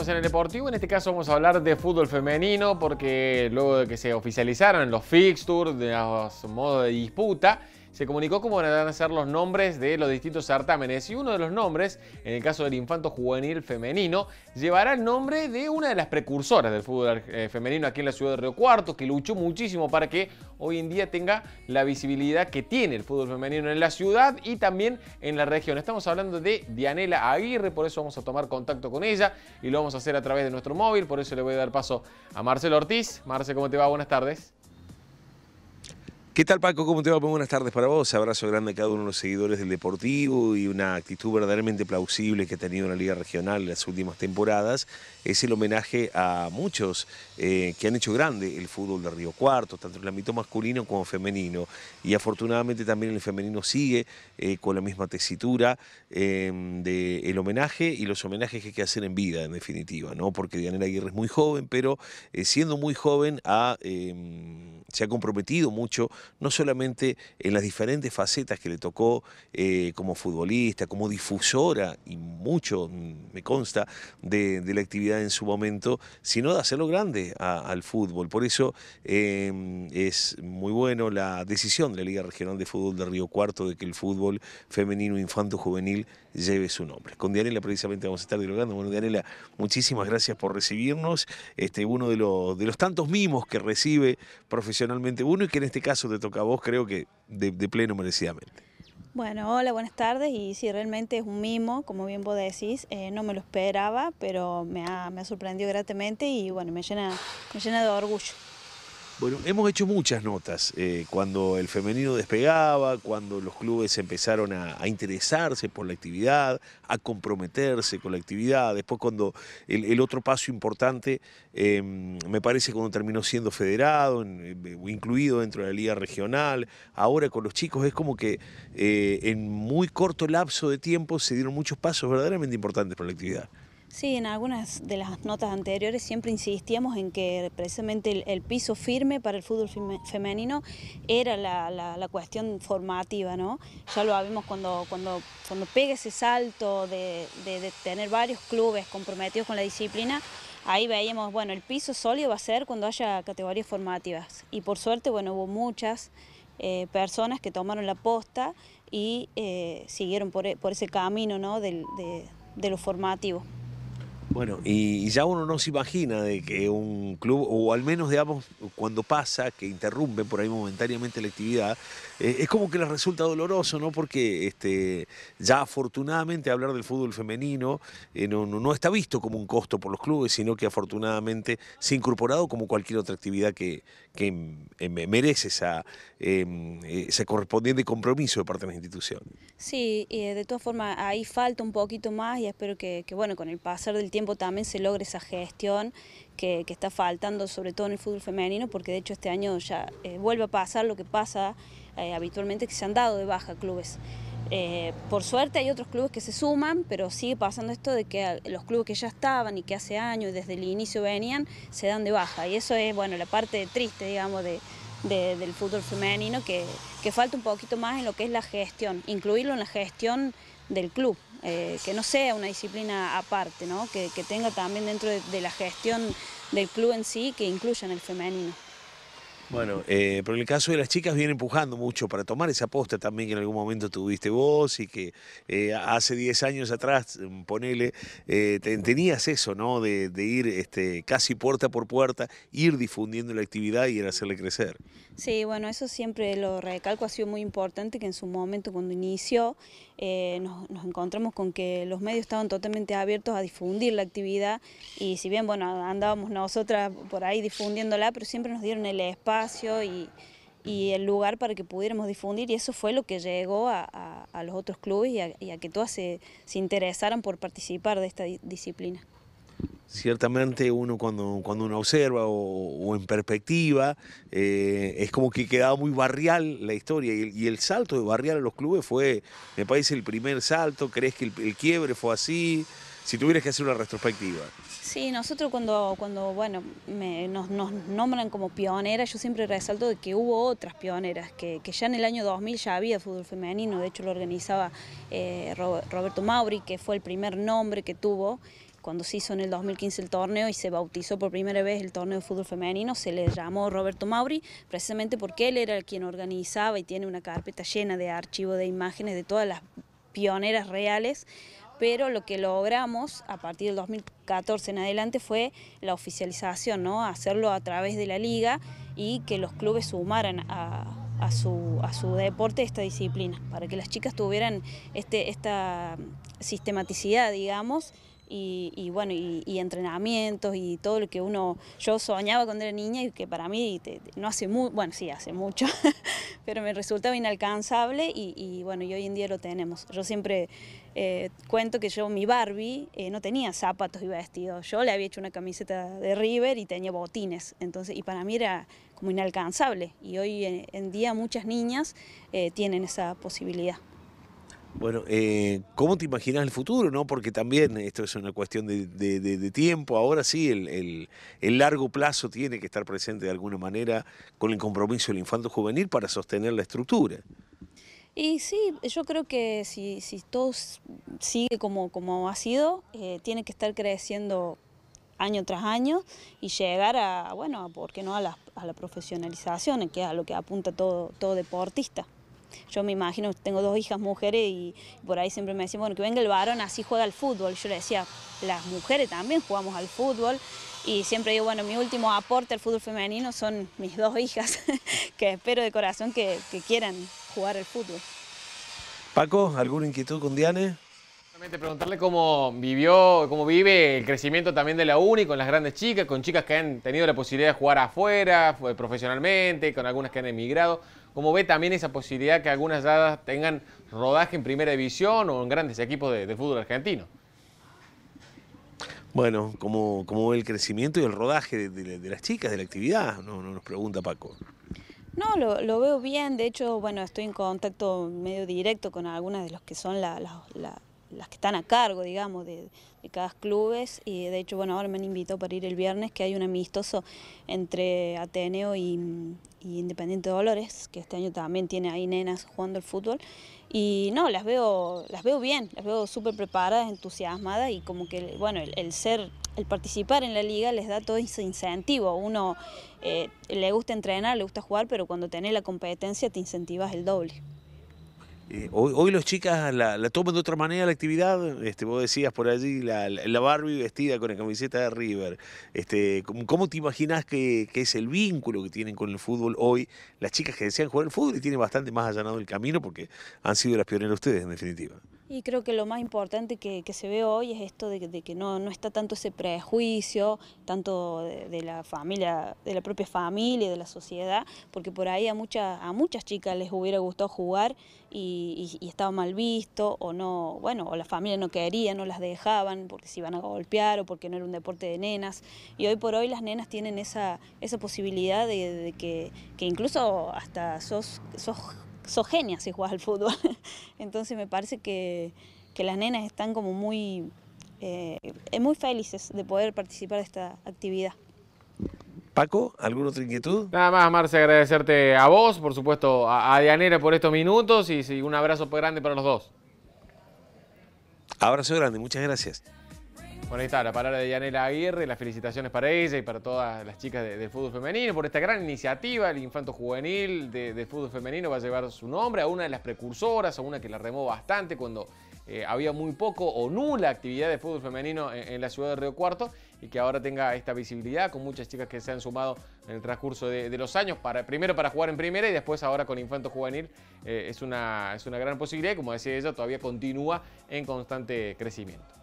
en el deportivo. En este caso vamos a hablar de fútbol femenino porque luego de que se oficializaron los fixtures, de los modos de disputa, se comunicó cómo van a ser los nombres de los distintos certámenes y uno de los nombres, en el caso del infanto juvenil femenino, llevará el nombre de una de las precursoras del fútbol eh, femenino aquí en la ciudad de Río Cuarto, que luchó muchísimo para que hoy en día tenga la visibilidad que tiene el fútbol femenino en la ciudad y también en la región. Estamos hablando de Dianela Aguirre, por eso vamos a tomar contacto con ella y lo vamos a hacer a través de nuestro móvil, por eso le voy a dar paso a Marcelo Ortiz. Marce, ¿cómo te va? Buenas tardes. ¿Qué tal Paco? ¿Cómo te va? buenas tardes para vos. Abrazo grande a cada uno de los seguidores del Deportivo y una actitud verdaderamente plausible que ha tenido la Liga Regional en las últimas temporadas es el homenaje a muchos eh, que han hecho grande el fútbol de Río Cuarto, tanto en el ámbito masculino como femenino. Y afortunadamente también el femenino sigue eh, con la misma tesitura em, del homenaje y los homenajes que hay que hacer en vida, en definitiva, ¿no? Porque Dianela Aguirre es muy joven, pero eh, siendo muy joven em, se ha comprometido mucho no solamente en las diferentes facetas que le tocó eh, como futbolista, como difusora, y mucho mm, me consta de, la actividad en su momento, sino de hacerlo grande al fútbol. Por eso em, es muy bueno la decisión de la Liga Regional de Fútbol de Río Cuarto de que el fútbol femenino infanto juvenil lleve su nombre. Con Dianela precisamente vamos a estar dialogando. Bueno, Dianela, muchísimas gracias por recibirnos. Este, uno de los, de los tantos mimos que recibe profesionalmente uno y que en este caso te toca a vos, creo que de, pleno merecidamente. Bueno, hola, buenas tardes. Y sí, realmente es un mimo, como bien vos decís. Eh, no me lo esperaba, pero me ha, me sorprendido gratamente y bueno, me llena, me llena de orgullo. Bueno, hemos hecho muchas notas. Eh, cuando el femenino despegaba, cuando los clubes empezaron a, interesarse por la actividad, a comprometerse con la actividad. Después cuando el, otro paso importante, em, me parece cuando terminó siendo federado, eh, incluido dentro de la liga regional, ahora con los chicos, es como que eh, en muy corto lapso de tiempo se dieron muchos pasos verdaderamente importantes para la actividad. Sí, en algunas de las notas anteriores siempre insistíamos en que precisamente el, piso firme para el fútbol femenino era la, cuestión formativa, ¿no? Ya lo vimos cuando, cuando, pega ese salto de, tener varios clubes comprometidos con la disciplina, ahí veíamos, bueno, el piso sólido va a ser cuando haya categorías formativas. Y por suerte, bueno, hubo muchas. Eh, personas que tomaron la posta y eh, siguieron e, por, ese camino ¿no? de, de lo formativo. Bueno, y, ya uno no se imagina de que un club, o al menos, digamos, cuando pasa, que interrumpe por ahí momentáneamente la actividad, eh, es como que les resulta doloroso, ¿no? Porque este, ya afortunadamente hablar del fútbol femenino eh, no, está visto como un costo por los clubes, sino que afortunadamente se ha incorporado como cualquier otra actividad que, eh, merece esa, em, ese correspondiente compromiso de parte de las instituciones. Sí, de todas formas, ahí falta un poquito más y espero que bueno, con el pasar del tiempo también se logre esa gestión que, está faltando, sobre todo en el fútbol femenino, porque de hecho este año ya eh, vuelve a pasar lo que pasa eh, habitualmente, que se han dado de baja clubes. Eh, por suerte hay otros clubes que se suman, pero sigue pasando esto de que los clubes que ya estaban y que hace años desde el inicio venían, se dan de baja. Y eso es, bueno, la parte triste, digamos, de, del fútbol femenino que, falta un poquito más en lo que es la gestión, incluirlo en la gestión del club, eh, que no sea una disciplina aparte, que, tenga también dentro de, de la gestión del club en sí, que incluyan el femenino. Bueno, eh, pero en el caso de las chicas viene empujando mucho para tomar esa aposta también que en algún momento tuviste vos y que eh, hace 10 años atrás, mm, ponele, eh, tenías eso, ¿no? De, ir este, casi puerta por puerta, ir difundiendo la actividad y hacerle crecer. Sí, bueno, eso siempre lo recalco, ha sido muy importante que en su momento cuando inició nos, nos, encontramos con que los medios estaban totalmente abiertos a difundir la actividad y si bien, bueno, andábamos nosotras por ahí difundiéndola, pero siempre nos dieron el espacio y, el lugar para que pudiéramos difundir y eso fue lo que llegó a, los otros clubes y a, que todas se, interesaran por participar de esta disciplina. Ciertamente uno cuando, cuando uno observa o, en perspectiva, eh, es como que quedaba muy barrial la historia y el, salto de barrial a los clubes fue, me parece, el primer salto, ¿crees que el quiebre fue así? Si tuvieras que hacer una retrospectiva. Sí, nosotros cuando, cuando bueno, nos, nombran como pioneras, yo siempre resalto de que hubo otras pioneras, que, ya en el año 2000 ya había fútbol femenino, de hecho lo organizaba eh, Roberto Mauri, que fue el primer nombre que tuvo, cuando se hizo en el 2015 el torneo y se bautizó por primera vez el torneo de fútbol femenino, se le llamó Roberto Mauri, precisamente porque él era el quien organizaba y tiene una carpeta llena de archivos de imágenes de todas las pioneras reales pero lo que logramos a partir del 2014 en adelante fue la oficialización, ¿no? hacerlo a través de la liga y que los clubes sumaran a, su, deporte esta disciplina, para que las chicas tuvieran este, esta sistematicidad, digamos, y, bueno, y, entrenamientos y todo lo que uno, yo soñaba cuando era niña y que para mí no hace mucho, bueno, sí, hace mucho, pero me resultaba inalcanzable y, y, bueno, y hoy en día lo tenemos. Yo siempre eh, cuento que yo, mi Barbie, eh, no tenía zapatos y vestidos. Yo le había hecho una camiseta de River y tenía botines. Entonces, y para mí era como inalcanzable. Y hoy en, día muchas niñas eh, tienen esa posibilidad. Bueno, ¿cómo te imaginas el futuro? No? Porque también esto es una cuestión de, tiempo. Ahora sí, el, el, largo plazo tiene que estar presente de alguna manera con el compromiso del infanto juvenil para sostener la estructura. Y sí, yo creo que si, si todo sigue como, como ha sido, eh, tiene que estar creciendo año tras año y llegar a, bueno, a, ¿por qué no? A la, a la profesionalización, que es a lo que apunta todo, todo deportista. Yo me imagino, tengo dos hijas mujeres y por ahí siempre me decían, bueno, que venga el varón, así juega al fútbol. Yo le decía, las mujeres también jugamos al fútbol. Y siempre digo, bueno, mi último aporte al fútbol femenino son mis dos hijas, que espero de corazón que quieran jugar el fútbol. Paco, ¿alguna inquietud con Diane? preguntarle cómo vivió, cómo vive el crecimiento también de la UNI con las grandes chicas, con chicas que han tenido la posibilidad de jugar afuera profesionalmente, con algunas que han emigrado. ¿Cómo ve también esa posibilidad que algunas dadas tengan rodaje en primera división o en grandes equipos de, fútbol argentino? Bueno, ¿cómo, ve el crecimiento y el rodaje de, las chicas, de la actividad? no nos pregunta Paco. No, lo, lo, veo bien, de hecho, bueno, estoy en contacto medio directo con algunas de los que son las que están a cargo, digamos, de, cada clubes, y de hecho, bueno, ahora me han invitado para ir el viernes, que hay un amistoso entre Ateneo y, y Independiente Dolores, que este año también tiene ahí nenas jugando el fútbol, y no, las veo, las veo bien, las veo súper preparadas, entusiasmadas y como que, bueno, el, ser, el participar en la liga les da todo ese incentivo. Uno eh, le gusta entrenar, le gusta jugar, pero cuando tenés la competencia te incentivas el doble. Eh, hoy, hoy los chicas la, toman de otra manera la actividad. Este, vos decías por allí la, Barbie vestida con la camiseta de River. Este, ¿Cómo te imaginas que, que, es el vínculo que tienen con el fútbol hoy las chicas que desean jugar al fútbol y tienen bastante más allanado el camino porque han sido las pioneras ustedes en definitiva? Y creo que lo más importante que, se ve hoy es esto de, que no, no, está tanto ese prejuicio, tanto de, la familia, de la propia familia, de la sociedad, porque por ahí a muchas, a muchas chicas les hubiera gustado jugar y, estaba mal visto, o no, bueno, o la familia no quería, no las dejaban porque se iban a golpear o porque no era un deporte de nenas. Y hoy por hoy las nenas tienen esa, esa posibilidad de, que, que incluso hasta sos sos genia si jugás al fútbol. Entonces me parece que, las nenas están como muy, eh, muy felices de poder participar de esta actividad. Paco, ¿alguna otra inquietud? Nada más, Marce, agradecerte a vos, por supuesto, a, a Dianera por estos minutos y, y un abrazo grande para los dos. Abrazo grande, muchas gracias. Bueno, ahí está la palabra de Yanela Aguirre, las felicitaciones para ella y para todas las chicas del de fútbol femenino por esta gran iniciativa. El infanto juvenil de fútbol femenino va a llevar su nombre a una de las precursoras, a una que la remó bastante cuando eh, había muy poco o nula actividad de fútbol femenino en, la ciudad de Río Cuarto y que ahora tenga esta visibilidad con muchas chicas que se han sumado en el transcurso de, los años, para, primero para jugar en primera y después ahora con infanto juvenil. Eh, es, una, es una gran posibilidad y como decía ella, todavía continúa en constante crecimiento.